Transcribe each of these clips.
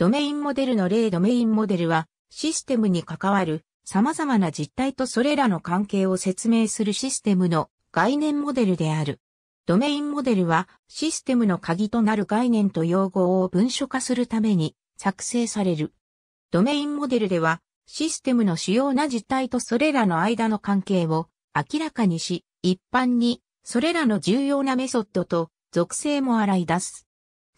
ドメインモデルの例ドメインモデルは、システムに関わる様々な実態とそれらの関係を説明するシステムの概念モデルである。ドメインモデルはシステムの鍵となる概念と用語を文書化するために作成される。ドメインモデルではシステムの主要な実態とそれらの間の関係を明らかにし、一般にそれらの重要なメソッドと属性も洗い出す。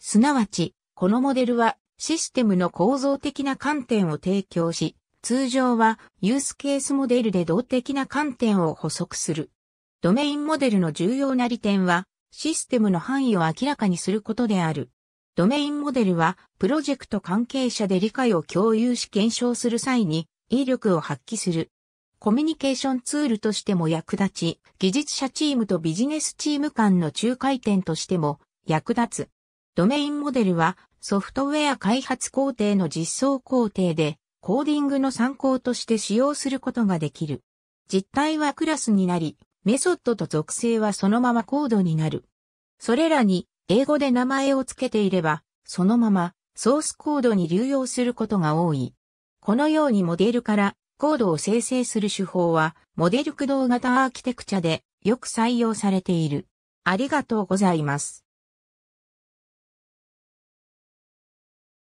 すなわち、このモデルはシステムの構造的な観点を提供し、通常はユースケースモデルで動的な観点を補足する。ドメインモデルの重要な利点は、システムの範囲を明らかにすることである。ドメインモデルは、プロジェクト関係者で理解を共有し検証する際に、威力を発揮する。コミュニケーションツールとしても役立ち、技術者チームとビジネスチーム間の仲介点としても役立つ。ドメインモデルは、ソフトウェア開発工程の実装工程で、コーディングの参考として使用することができる。実態はクラスになり、メソッドと属性はそのままコードになる。それらに英語で名前を付けていれば、そのままソースコードに流用することが多い。このようにモデルからコードを生成する手法は、モデル駆動型アーキテクチャでよく採用されている。ありがとうございます。